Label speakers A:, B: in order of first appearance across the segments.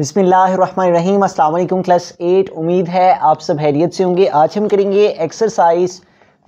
A: बिसमीम अल्लाम class eight उम्मीद है आप सब हैरियत से होंगे आज हम करेंगे एक्सरसाइज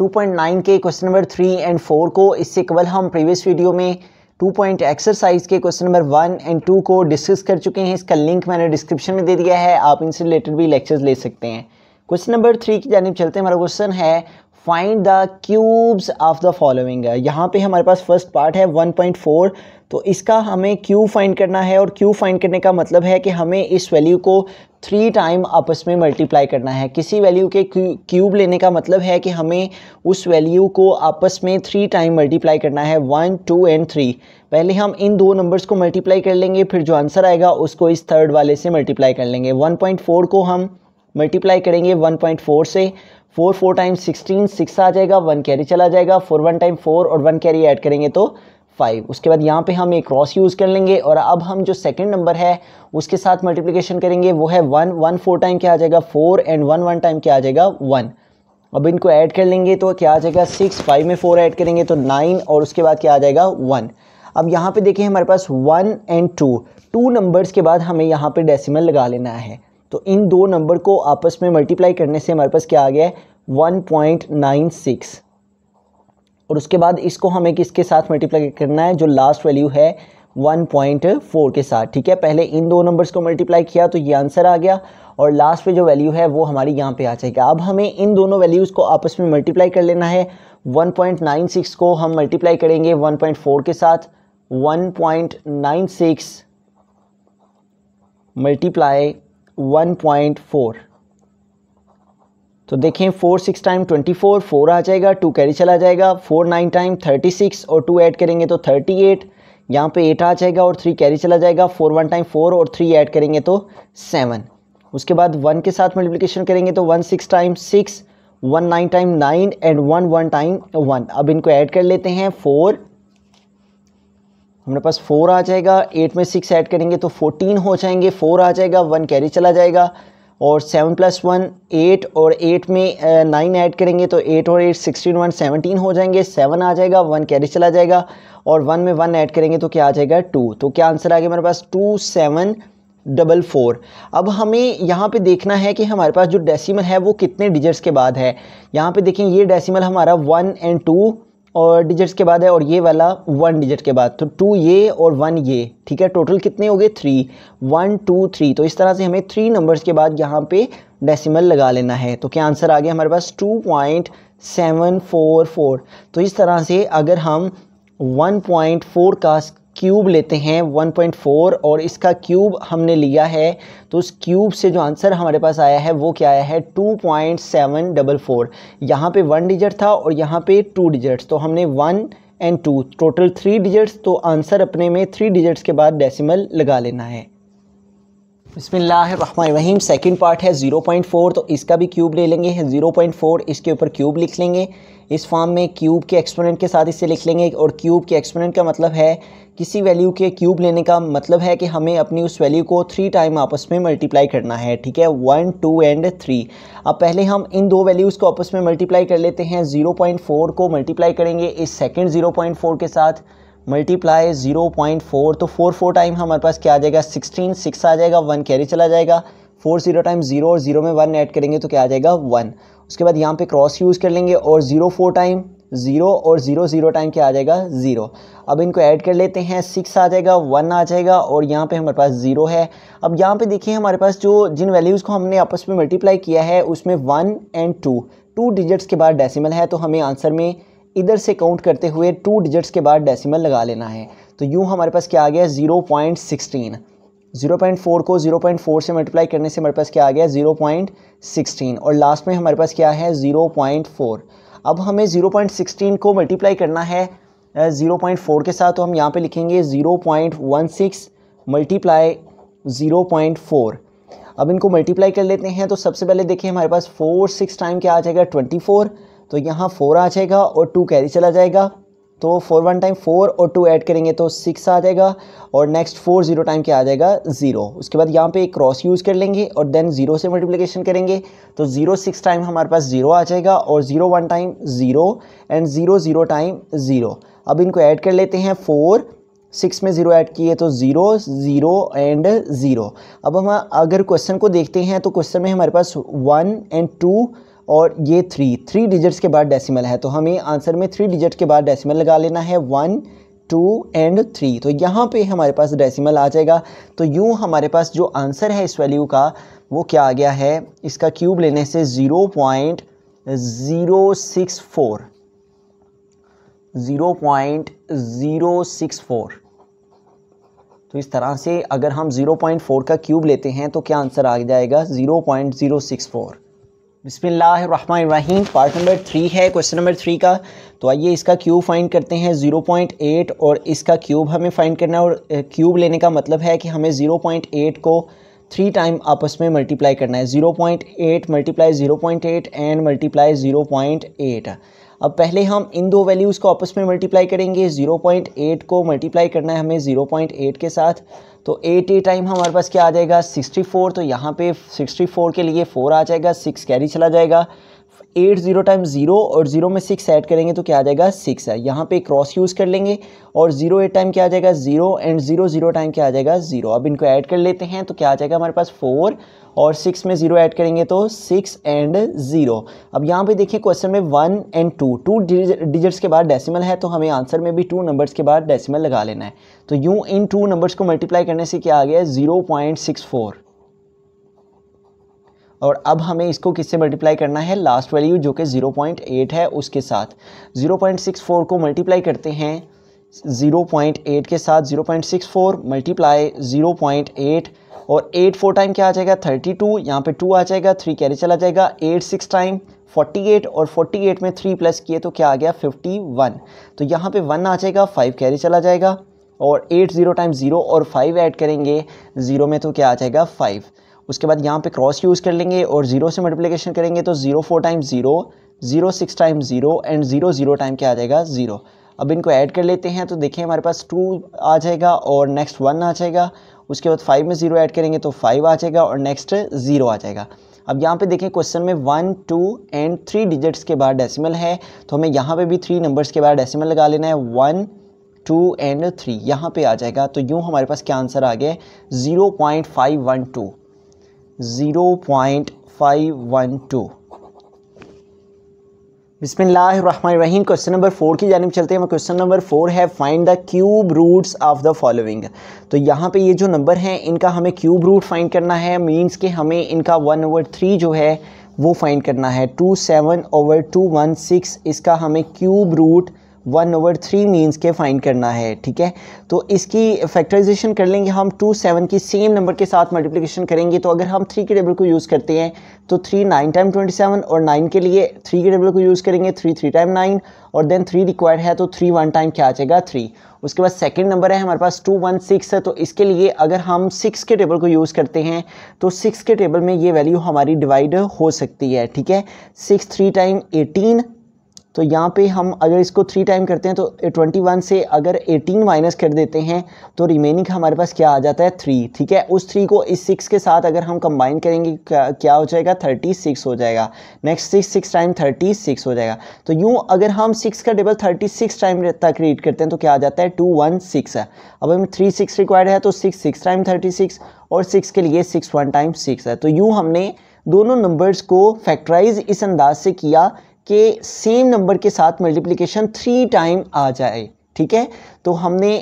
A: 2.9 के question number three and four को इससे कबल हम प्रीवियस वीडियो में टू पॉइंट एक्सरसाइज के question number one and two को डिस्कस कर चुके हैं इसका लिंक मैंने डिस्क्रिप्शन में दे दिया है आप इनसे रिलेटेड भी लेक्चर्स ले सकते हैं क्वेश्चन नंबर थ्री की जानब चलते हैं हमारा क्वेश्चन है find the cubes of the following यहाँ पे हमारे पास फर्स्ट पार्ट है 1.4 तो इसका हमें Q फाइंड करना है और Q फाइंड करने का मतलब है कि हमें इस वैल्यू को थ्री टाइम आपस में मल्टीप्लाई करना है किसी वैल्यू के क्यूब लेने का मतलब है कि हमें उस वैल्यू को आपस में थ्री टाइम मल्टीप्लाई करना है वन टू एंड थ्री पहले हम इन दो नंबर्स को मल्टीप्लाई कर लेंगे फिर जो आंसर आएगा उसको इस थर्ड वाले से मल्टीप्लाई कर लेंगे वन पॉइंट फोर को हम मल्टीप्लाई करेंगे वन पॉइंट फोर से four four time sixteen six आ जाएगा वन कैरी चला जाएगा फोर वन टाइम फोर और वन कैरी ऐड करेंगे तो फाइव उसके बाद यहाँ पे हम एक क्रॉस यूज़ कर लेंगे और अब हम जो सेकंड नंबर है उसके साथ मल्टीप्लिकेशन करेंगे वो है वन वन फोर टाइम क्या आ जाएगा four and one one time क्या आ जाएगा वन अब इनको ऐड कर लेंगे तो क्या आ जाएगा सिक्स फाइव में फोर ऐड करेंगे तो नाइन और उसके बाद क्या आ जाएगा वन अब यहाँ पे देखें हमारे पास one and two two numbers के बाद हमें यहाँ पे डेसिमल लगा लेना है तो इन दो नंबर को आपस में मल्टीप्लाई करने से हमारे पास क्या आ गया है वन पॉइंट नाइन सिक्स और उसके बाद इसको हमें किसके साथ मल्टीप्लाई करना है जो लास्ट वैल्यू है 1.4 के साथ ठीक है पहले इन दो नंबर्स को मल्टीप्लाई किया तो ये आंसर आ गया और लास्ट पे जो वैल्यू है वो हमारी यहाँ पे आ जाएगा अब हमें इन दोनों वैल्यूज़ को आपस में मल्टीप्लाई कर लेना है 1.96 को हम मल्टीप्लाई करेंगे 1.4 के साथ 1.96 मल्टीप्लाई 1.4 तो देखें four six time twenty four four आ जाएगा टू कैरी चला जाएगा four nine time thirty six और टू ऐड करेंगे तो थर्टी एट यहाँ पर एट आ जाएगा और थ्री कैरी चला जाएगा फोर वन टाइम फोर और थ्री ऐड करेंगे तो सेवन उसके बाद वन के साथ मल्टीप्लीकेशन करेंगे तो one six time six one nine time nine and one one time one अब इनको ऐड कर लेते हैं फोर हमारे पास फोर आ जाएगा एट में सिक्स ऐड करेंगे तो फोर्टीन हो जाएंगे फोर आ जाएगा वन कैरी चला जाएगा और सेवन प्लस वन एट और एट में नाइन ऐड करेंगे तो एट और एट सिक्सटीन वन सेवनटीन हो जाएंगे सेवन आ जाएगा वन कैरी चला जाएगा और वन में वन ऐड करेंगे तो क्या आ जाएगा टू तो क्या आंसर आ गया मेरे पास टू सेवन डबल फोर अब हमें यहाँ पे देखना है कि हमारे पास जो डेसिमल है वो कितने डिजिट्स के बाद है यहाँ पे देखें ये डेसिमल हमारा वन एंड टू और डिजिट्स के बाद है और ये वाला वन डिजिट के बाद तो टू ये और वन ये ठीक है टोटल कितने हो गए थ्री वन टू थ्री तो इस तरह से हमें थ्री नंबर्स के बाद यहाँ पे डेसिमल लगा लेना है तो क्या आंसर आ गया हमारे पास two point seven four four तो इस तरह से अगर हम वन पॉइंट फोर का क्यूब लेते हैं 1.4 और इसका क्यूब हमने लिया है तो उस क्यूब से जो आंसर हमारे पास आया है वो क्या आया है 2.744 पॉइंट सेवन डबल फोर यहाँ पर वन डिजिट था और यहाँ पे टू डिजिट्स तो हमने one and two total three digits तो आंसर अपने में थ्री डिजिट्स के बाद डेसिमल लगा लेना है बसमीम सेकेंड पार्ट है ज़ीरो पॉइंट फोर तो इसका भी क्यूब ले लेंगे 0.4 ज़ीरो पॉइंट फोर इसके ऊपर क्यूब लिख लेंगे इस फॉर्म में क्यूब के एक्सपोनेंट के साथ इसे लिख लेंगे और क्यूब के एक्सपोनेंट का मतलब है किसी वैल्यू के क्यूब लेने का मतलब है कि हमें अपनी उस वैल्यू को थ्री टाइम आपस में मल्टीप्लाई करना है ठीक है वन टू एंड थ्री अब पहले हम इन दो वैल्यूज़ को आपस में मल्टीप्लाई कर लेते हैं ज़ीरो पॉइंट फोर को मल्टीप्लाई करेंगे इस सेकेंड ज़ीरो पॉइंट फोर के साथ मल्टीप्लाई ज़ीरो पॉइंट फोर तो फोर फोर टाइम हमारे पास क्या आ जाएगा सिक्सटीन सिक्स आ जाएगा वन कैरी चला जाएगा फोर जीरो टाइम ज़ीरो और ज़ीरो में वन ऐड करेंगे तो क्या आ जाएगा वन उसके बाद यहाँ पे क्रॉस यूज़ कर लेंगे और ज़ीरो फोर टाइम ज़ीरो और ज़ीरो ज़ीरो टाइम क्या आ जाएगा ज़ीरो अब इनको ऐड कर लेते हैं सिक्स आ जाएगा वन आ जाएगा और यहाँ पे हमारे पास ज़ीरो है अब यहाँ पे देखिए हमारे पास जो जिन वैल्यूज़ को हमने आपस में मल्टीप्लाई किया है उसमें one and two two digits के बाद डेसिमल है तो हमें आंसर में इधर से काउंट करते हुए टू डिजिट्स के बाद डेसिमल लगा लेना है तो यूँ हमारे पास क्या आ गया zero point sixteen zero point four को ज़ीरो पॉइंट फोर से मल्टीप्लाई करने से हमारे पास क्या आ गया ज़ीरो पॉइंट सिक्सटीन और लास्ट में हमारे पास क्या है ज़ीरो पॉइंट फोर अब हमें ज़ीरो पॉइंट सिक्सटीन को मल्टीप्लाई करना है ज़ीरो पॉइंट फोर के साथ तो हम यहाँ पे लिखेंगे zero point one six multiply zero point four अब इनको मल्टीप्लाई कर लेते हैं तो सबसे पहले देखिए हमारे पास फोर सिक्स टाइम क्या आ जाएगा ट्वेंटी फोर तो यहाँ फोर आ जाएगा और टू कैरी चला जाएगा तो फोर वन टाइम फोर और टू ऐड करेंगे तो सिक्स आ जाएगा और नेक्स्ट फोर जीरो टाइम क्या आ जाएगा ज़ीरो उसके बाद यहाँ पे एक क्रॉस यूज़ कर लेंगे और देन ज़ीरो से मल्टीप्लिकेशन करेंगे तो ज़ीरो सिक्स टाइम हमारे पास ज़ीरो आ जाएगा और zero one time zero and zero zero time zero अब इनको ऐड कर लेते हैं फोर सिक्स में ज़ीरो ऐड किए तो ज़ीरो ज़ीरो एंड ज़ीरो अब हम अगर क्वेश्चन को देखते हैं तो क्वेश्चन में हमारे पास वन एंड टू और ये थ्री थ्री डिजिट्स के बाद डेसिमल है तो हमें आंसर में थ्री डिजिट के बाद डेसिमल लगा लेना है वन टू एंड थ्री तो यहाँ पे हमारे पास डेसिमल आ जाएगा तो यूँ हमारे पास जो आंसर है इस वैल्यू का वो क्या आ गया है इसका क्यूब लेने से zero point zero six four zero point zero six four तो इस तरह से अगर हम 0.4 का क्यूब लेते हैं तो क्या आंसर आ जाएगा 0.064 बिसमीम पार्ट नंबर थ्री है क्वेश्चन नंबर थ्री का तो आइए इसका क्यूब फाइंड करते हैं 0.8 और इसका क्यूब हमें फाइंड करना है और क्यूब लेने का मतलब है कि हमें 0.8 को थ्री टाइम आपस में मल्टीप्लाई करना है 0.8 multiply eight and multiply eight अब पहले हम इन दो वैल्यूज़ को आपस में मल्टीप्लाई करेंगे 0.8 को मल्टीप्लाई करना है हमें 0.8 के साथ तो 8 ए टाइम हमारे पास क्या आ जाएगा 64 तो यहाँ पे 64 के लिए 4 आ जाएगा 6 कैरी चला जाएगा एट ज़ीरो टाइम ज़ीरो और ज़ीरो में सिक्स ऐड करेंगे तो क्या आ जाएगा सिक्स है यहाँ पे क्रॉस यूज़ कर लेंगे और ज़ीरो एट टाइम क्या आ जाएगा zero and zero zero time क्या आ जाएगा ज़ीरो अब इनको ऐड कर लेते हैं तो क्या आ जाएगा हमारे पास फोर और सिक्स में ज़ीरो ऐड करेंगे तो सिक्स एंड ज़ीरो अब यहाँ पे देखिए क्वेश्चन में one and two two digits के बाद डेसिमल है तो हमें आंसर में भी टू नंबर्स के बाद डेसिमल लगा लेना है तो यूँ इन टू नंबर्स को मल्टीप्लाई करने से क्या आ गया ज़ीरो पॉइंट सिक्स फोर और अब हमें इसको किससे मल्टीप्लाई करना है लास्ट वैल्यू जो कि 0.8 है उसके साथ 0.64 को मल्टीप्लाई करते हैं 0.8 के साथ 0.64 मल्टीप्लाई 0.8 और 8 फोर टाइम क्या आ जाएगा 32 टू यहाँ पर टू आ जाएगा थ्री कैरी चला जाएगा एट सिक्स टाइम 48 और 48 में 3 प्लस किए तो क्या आ गया 51 तो यहाँ पे 1 आ जाएगा 5 कैरी चला जाएगा और 80 ज़ीरो टाइम ज़ीरो और 5 ऐड करेंगे ज़ीरो में तो क्या आ जाएगा 5 उसके बाद यहाँ पे क्रॉस यूज़ कर लेंगे और ज़ीरो से मल्टीप्लिकेशन करेंगे तो zero four time zero zero six time zero and zero zero time क्या आ जाएगा ज़ीरो अब इनको ऐड कर लेते हैं तो देखिए हमारे पास टू आ जाएगा और नेक्स्ट वन आ जाएगा उसके बाद फाइव में ज़ीरो ऐड करेंगे तो फाइव आ जाएगा और नेक्स्ट ज़ीरो आ जाएगा अब यहाँ पे देखें क्वेश्चन में one two and three digits के बाद डेसिमल है तो हमें यहाँ पे भी थ्री नंबर्स के बाद डेसिमल लगा लेना है वन टू एंड थ्री यहाँ पे आ जाएगा तो यूँ हमारे पास क्या आंसर आ गया zero point five one two zero point five one two बिसमीम क्वेश्चन नंबर फोर की जानब चलते हैं क्वेश्चन नंबर फोर है find the cube roots of the following तो यहाँ पे ये जो नंबर हैं इनका हमें क्यूब रूट फाइंड करना है मींस के हमें इनका वन ओवर थ्री जो है वो फाइंड करना है two seven over two one six इसका हमें cube root one over three means के फाइंड करना है ठीक है तो इसकी फैक्टराइजेशन कर लेंगे हम टू सेवन की सेम नंबर के साथ मल्टीप्लिकेशन करेंगे तो अगर हम थ्री के टेबल को यूज़ करते हैं तो three nine time twenty seven और नाइन के लिए थ्री के टेबल को यूज़ करेंगे थ्री थ्री टाइम नाइन और देन थ्री रिक्वायर्ड है तो थ्री वन टाइम क्या आ जाएगा थ्री उसके बाद सेकेंड नंबर है हमारे पास टू वन सिक्स है तो इसके लिए अगर हम सिक्स के टेबल को यूज़ करते हैं तो सिक्स के टेबल में ये वैल्यू हमारी डिवाइड हो सकती है ठीक है सिक्स थ्री टाइम एटीन तो यहाँ पे हम अगर इसको थ्री टाइम करते हैं तो ट्वेंटी वन से अगर एटीन माइनस कर देते हैं तो रिमेनिंग हमारे पास क्या आ जाता है थ्री ठीक है उस थ्री को इस सिक्स के साथ अगर हम कंबाइन करेंगे क्या हो जाएगा थर्टी सिक्स हो जाएगा next six six time thirty six हो जाएगा तो यूँ अगर हम सिक्स का टेबल थर्टी सिक्स टाइम तक रीड करते हैं तो क्या आ जाता है टू वन सिक्स है अब हमें थ्री सिक्स रिक्वायर्ड है तो six six time thirty six और सिक्स के लिए सिक्स वन टाइम सिक्स है तो यूँ हमने दोनों नंबर्स को फैक्टराइज इस अंदाज से किया के सेम नंबर के साथ मल्टीप्लिकेशन थ्री टाइम आ जाए ठीक है तो हमने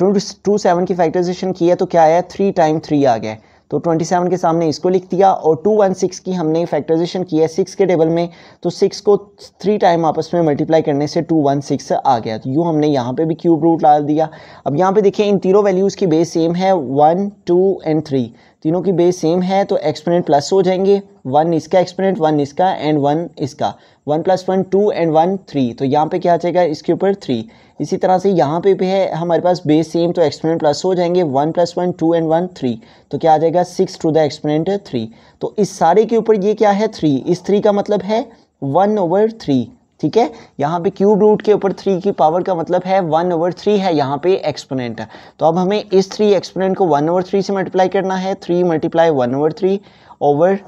A: टू सेवन की फैक्टराइजेशन किया तो क्या आया थ्री टाइम थ्री आ गया तो 27 के सामने इसको लिख दिया और 216 की हमने फैक्टराइजेशन किया है सिक्स के टेबल में तो सिक्स को थ्री टाइम आपस में मल्टीप्लाई करने से 216 आ गया तो यू हमने यहाँ पे भी क्यूब रूट डाल दिया अब यहाँ पे देखिए इन तीनों वैल्यूज़ की बेस सेम है वन टू एंड थ्री तीनों की बेस सेम है तो एक्सपोनेंट प्लस हो जाएंगे वन इसका एक्सपोनेंट वन इसका एंड वन इसका one plus one two and one three तो यहाँ पे क्या आ जाएगा इसके ऊपर थ्री इसी तरह से यहाँ पे भी है हमारे पास बेस सेम तो एक्सपोनेंट प्लस हो जाएंगे one plus one two and one three तो क्या आ जाएगा six to the exponent three तो इस सारे के ऊपर ये क्या है थ्री इस थ्री का मतलब है वन ओवर थ्री ठीक है यहाँ पे क्यूब रूट के ऊपर थ्री की पावर का मतलब है वन ओवर थ्री है यहाँ पे एक्सपोनेंट है तो अब हमें इस थ्री एक्सपोनेंट को वन ओवर थ्री से मल्टीप्लाई करना है three multiply one over three over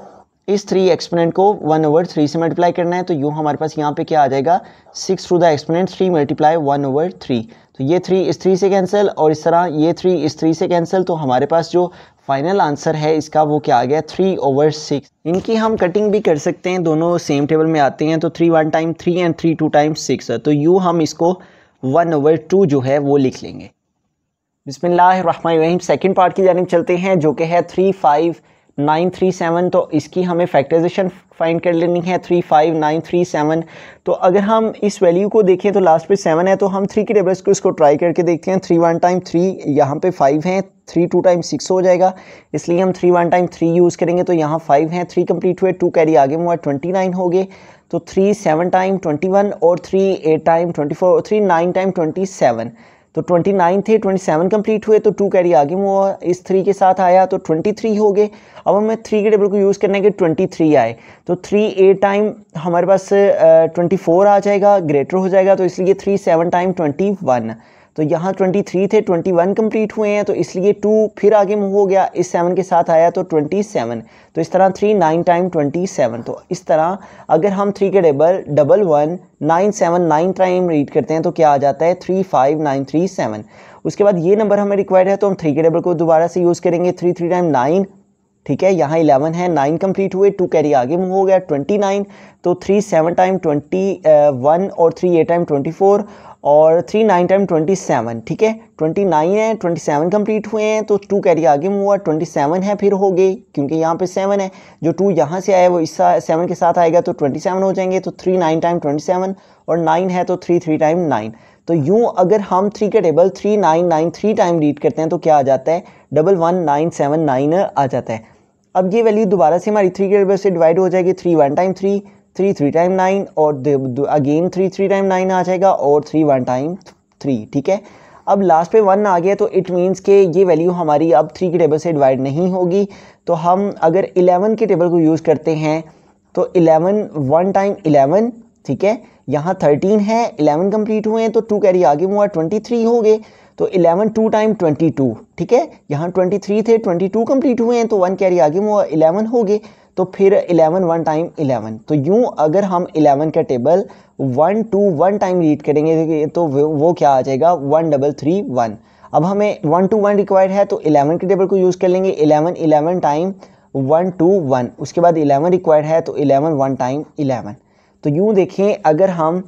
A: इस थ्री एक्सपोनेंट को वन ओवर थ्री से मल्टीप्लाई करना है तो यूँ हमारे पास यहाँ पे क्या आ जाएगा six to the exponent three multiply one over three तो ये थ्री इस थ्री से कैंसिल और इस तरह ये थ्री इस थ्री से कैंसिल तो हमारे पास जो फाइनल आंसर है इसका वो क्या आ गया थ्री ओवर सिक्स इनकी हम कटिंग भी कर सकते हैं दोनों सेम टेबल में आते हैं तो three one time three and three two time six तो यू हम इसको वन ओवर टू जो है वो लिख लेंगे बिसमीम सेकेंड पार्ट की जानब चलते हैं जो कि है three five nine three seven तो इसकी हमें फैक्टराइजेशन फाइंड कर लेनी है three five nine three seven तो अगर हम इस वैल्यू को देखें तो लास्ट पे सेवन है तो हम थ्री के डेबल को इसको ट्राई करके देखते हैं थ्री वन टाइम थ्री यहाँ पे फाइव है थ्री टू टाइम सिक्स हो जाएगा इसलिए हम three one time three use करेंगे तो यहाँ फाइव हैं थ्री कंप्लीट हुए टू कैरी आगे हुआ ट्वेंटी नाइन हो गए तो three seven time twenty one और three eight time twenty four three nine time twenty seven तो ट्वेंटी नाइन थे ट्वेंटी सेवन कंप्लीट हुए तो टू कैरी आ वो इस थ्री के साथ आया तो ट्वेंटी थ्री हो गए अब हमें थ्री के टेबल को यूज़ करना है कि ट्वेंटी थ्री आए तो थ्री ए टाइम हमारे पास ट्वेंटी फोर आ जाएगा ग्रेटर हो जाएगा तो इसलिए three seven time twenty one तो यहाँ 23 थे 21 कंप्लीट हुए हैं तो इसलिए 2 फिर आगे मूव हो गया इस 7 के साथ आया तो 27 तो इस तरह 3 9 टाइम 27 तो इस तरह अगर हम 3 के double double one nine seven nine time read करते हैं तो क्या आ जाता है three five nine three seven उसके बाद ये नंबर हमें रिक्वायर्ड है तो हम थ्री के डबल को दोबारा से यूज़ करेंगे थ्री थ्री टाइम नाइन ठीक है यहाँ इलेवन है नाइन कंप्लीट हुए टू कैरी आगे मूव हो गया ट्वेंटी नाइन तो three seven time twenty one और three eight time twenty four और three nine time twenty seven ठीक है ट्वेंटी नाइन है ट्वेंटी सेवन कम्प्लीट हुए हैं तो टू कैरी आगे में हुआ ट्वेंटी सेवन है फिर हो गई क्योंकि यहाँ पे सेवन है जो टू यहाँ से आया वो इस सेवन के साथ आएगा तो ट्वेंटी सेवन हो जाएंगे तो three nine time twenty seven और नाइन है तो थ्री थ्री टाइम नाइन तो यूँ अगर हम थ्री के table three nine nine three time read करते हैं तो क्या आ जाता है double one nine seven nine आ जाता है अब ये वैल्यू दोबारा से हमारी थ्री के टेबल से डिवाइड हो जाएगी three one time three three three time nine और again three three time nine आ जाएगा और थ्री वन टाइम थ्री ठीक है अब लास्ट पे वन आ गया तो इट मीन्स के ये वैल्यू हमारी अब थ्री के टेबल से डिवाइड नहीं होगी तो हम अगर इलेवन के टेबल को यूज़ करते हैं तो इलेवन वन टाइम इलेवन ठीक है यहाँ थर्टीन है इलेवन कंप्लीट हुए हैं तो टू कैरी आगे हुआ ट्वेंटी थ्री हो गए तो eleven two time twenty two ठीक है यहाँ ट्वेंटी थ्री थे ट्वेंटी टू कम्प्लीट हुए हैं तो वन कैरी आगे हुआ इलेवन हो गए तो फिर इलेवन वन टाइम इलेवन तो यूँ अगर हम इलेवन का table one two one time read करेंगे तो वो क्या आ जाएगा वन डबल थ्री वन अब हमें वन टू वन रिक्वायर्ड है तो इलेवन के टेबल को यूज़ कर लेंगे eleven eleven time one two one उसके बाद इलेवन रिक्वायर्ड है तो इलेवन वन टाइम इलेवन तो यूँ देखें अगर हम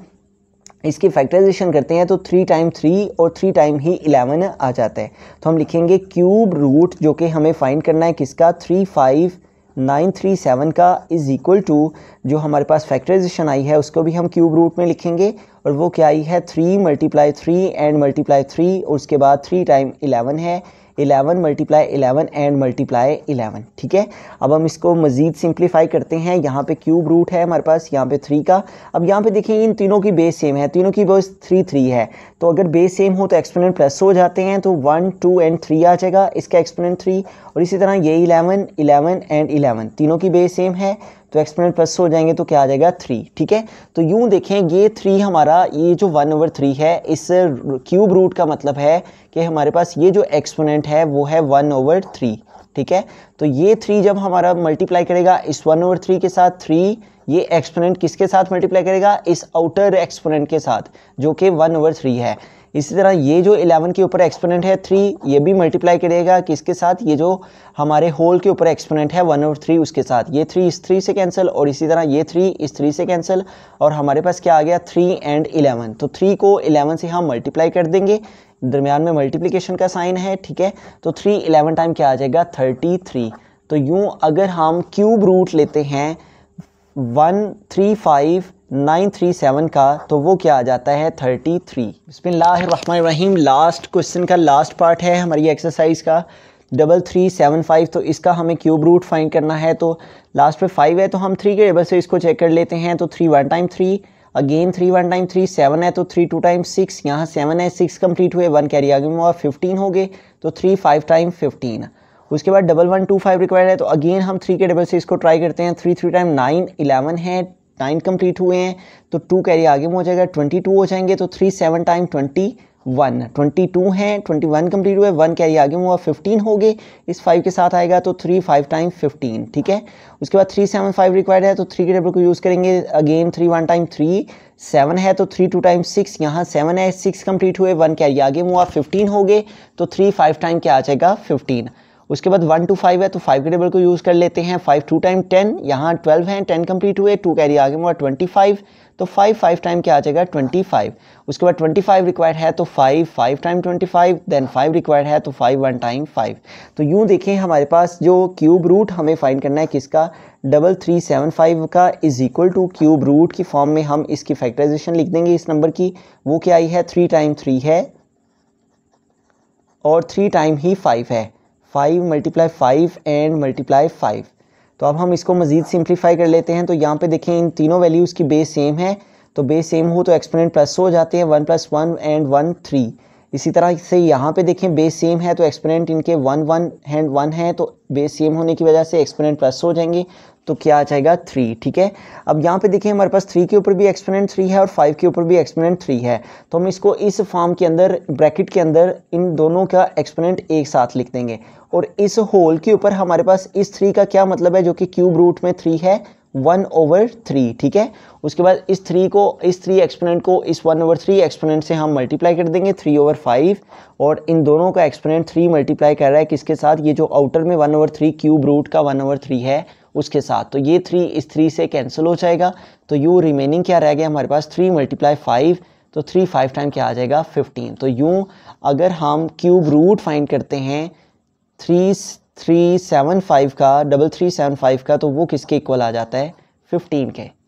A: इसकी फैक्टराइजेशन करते हैं तो थ्री टाइम थ्री और थ्री टाइम ही इलेवन आ जाता है तो हम लिखेंगे क्यूब रूट जो कि हमें फाइंड करना है किसका three five nine three seven का इज़ इक्वल टू जो हमारे पास फैक्टराइजेशन आई है उसको भी हम क्यूब रूट में लिखेंगे और वो क्या आई है three multiply three and multiply three और उसके बाद थ्री टाइम इलेवन है eleven multiply eleven and multiply eleven ठीक है अब हम इसको मज़ीद सिंप्लीफाई करते हैं यहाँ पे क्यूब रूट है हमारे पास यहाँ पे थ्री का अब यहाँ पे देखिए इन तीनों की बेस सेम है तीनों की बेस थ्री थ्री है तो अगर बेस सेम हो तो एक्सपोनेंट प्लस हो जाते हैं तो वन टू एंड थ्री आ जाएगा इसका एक्सपोनेंट थ्री और इसी तरह ये इलेवन इलेवन एंड इलेवन तीनों की बेस सेम है तो एक्सपोनेंट प्लस हो जाएंगे तो क्या आ जाएगा थ्री ठीक है तो यूं देखें ये थ्री हमारा ये जो वन ओवर थ्री है इस क्यूब रूट का मतलब है कि हमारे पास ये जो एक्सपोनेंट है वो है वन ओवर थ्री ठीक है तो ये थ्री जब हमारा मल्टीप्लाई करेगा इस वन ओवर थ्री के साथ थ्री ये एक्सपोनेंट किसके साथ मल्टीप्लाई करेगा इस आउटर एक्सपोनेंट के साथ जो कि वन ओवर थ्री है इसी तरह ये जो इलेवन के ऊपर एक्सपोनेंट है थ्री ये भी मल्टीप्लाई करेगा किसके साथ ये जो हमारे होल के ऊपर एक्सपोनेंट है वन और थ्री उसके साथ ये थ्री इस थ्री से कैंसिल और इसी तरह ये थ्री इस थ्री से कैंसिल और हमारे पास क्या आ गया थ्री एंड इलेवन तो थ्री को इलेवन से हम मल्टीप्लाई कर देंगे दरमियान में मल्टीप्लीकेशन का साइन है ठीक है तो थ्री इलेवन टाइम क्या आ जाएगा थर्टी थ्री तो यूँ अगर हम क्यूब रूट लेते हैं one three five nine three seven का तो वो क्या आ जाता है थर्टी थ्री रहीम लास्ट क्वेश्चन का लास्ट पार्ट है हमारी एक्सरसाइज का डबल थ्री सेवन फाइव तो इसका हमें क्यूब रूट फाइंड करना है तो लास्ट पे फाइव है तो हम थ्री के टेबल से इसको चेक कर लेते हैं तो three one time three again three one time three seven है तो थ्री टू टाइम सिक्स यहाँ सेवन है सिक्स कंप्लीट हुए वन कैरी आगे में और फिफ्टीन हो गए तो थ्री फाइव टाइम फिफ्टीन उसके बाद double one two five required है तो अगेन हम थ्री के डबल से इसको ट्राई करते हैं three three time nine eleven है नाइन कंप्लीट हुए हैं तो टू कैरी आगे में हो जाएगा ट्वेंटी टू हो जाएंगे तो three seven time twenty one twenty two हैं ट्वेंटी वन कम्प्लीट हुए वन कैरी आगे हुआ फिफ्टीन हो गए इस फाइव के साथ आएगा तो थ्री फाइव टाइम फिफ्टीन ठीक है उसके बाद थ्री सेवन फाइव रिक्वायर्ड है तो थ्री के डबल को यूज़ करेंगे again three one time three seven है तो थ्री टू टाइम सिक्स यहाँ सेवन है सिक्स कम्प्लीट हुए वन कैरी आगे हुआ फिफ्टीन हो गए तो थ्री फाइव टाइम क्या आ जाएगा फिफ्टीन उसके बाद वन टू फाइव है तो फाइव के टेबल को यूज़ कर लेते हैं फाइव टू टाइम टेन यहाँ ट्वेल्व हैं टेन कंप्लीट हुए टू कैरी आगे गए ट्वेंटी फाइव तो फाइव फाइव टाइम क्या आ जाएगा ट्वेंटी फाइव उसके बाद ट्वेंटी फाइव रिक्वायर्ड है तो five five time twenty five then five required है तो फाइव वन टाइम फाइव तो यूँ देखें हमारे पास जो क्यूब रूट हमें फाइन करना है किसका डबल थ्री सेवन फाइव का is equal to cube root की फॉर्म में हम इसकी फैक्टराइजेशन लिख देंगे इस नंबर की वो क्या आई है थ्री टाइम थ्री है और थ्री टाइम ही फाइव है five multiply five and multiply five तो अब हम इसको मज़ीद सिंप्लीफाई कर लेते हैं तो यहाँ पे देखें इन तीनों वैल्यूज़ की बेस सेम है तो बेस सेम हो तो एक्सपोनेंट प्लस हो जाते हैं one plus one and one three इसी तरह से यहाँ पे देखें बेस सेम है तो एक्सपोनेंट इनके वन वन एंड वन है तो बेस सेम होने की वजह से एक्सपोनेंट प्लस हो जाएंगे तो क्या आ जाएगा थ्री ठीक है अब यहाँ पे देखिए हमारे पास थ्री के ऊपर भी एक्सपोनेंट थ्री है और फाइव के ऊपर भी एक्सपोनेंट थ्री है तो हम इसको इस फॉर्म के अंदर ब्रैकेट के अंदर इन दोनों का एक्सपोनेंट एक साथ लिख देंगे और इस होल के ऊपर हमारे पास इस थ्री का क्या मतलब है जो कि क्यूब रूट में थ्री है वन ओवर थ्री ठीक है उसके बाद इस थ्री को इस थ्री एक्सपोनेंट को इस वन ओवर थ्री एक्सपोनेंट से हम मल्टीप्लाई कर देंगे थ्री ओवर फाइव और इन दोनों का एक्सपोनेंट थ्री मल्टीप्लाई कर रहा है किसके साथ ये जो आउटर में one over three cube root का वन ओवर थ्री है उसके साथ तो ये थ्री इस थ्री से कैंसिल हो जाएगा तो यू रिमेनिंग क्या रह गया हमारे पास थ्री मल्टीप्लाई फाइव तो थ्री फाइव टाइम क्या आ जाएगा फिफ्टीन तो यूँ अगर हम क्यूब रूट फाइंड करते हैं थ्री थ्री सेवन फाइव का डबल थ्री सेवन फाइव का तो वो किसके इक्वल आ जाता है फिफ्टीन के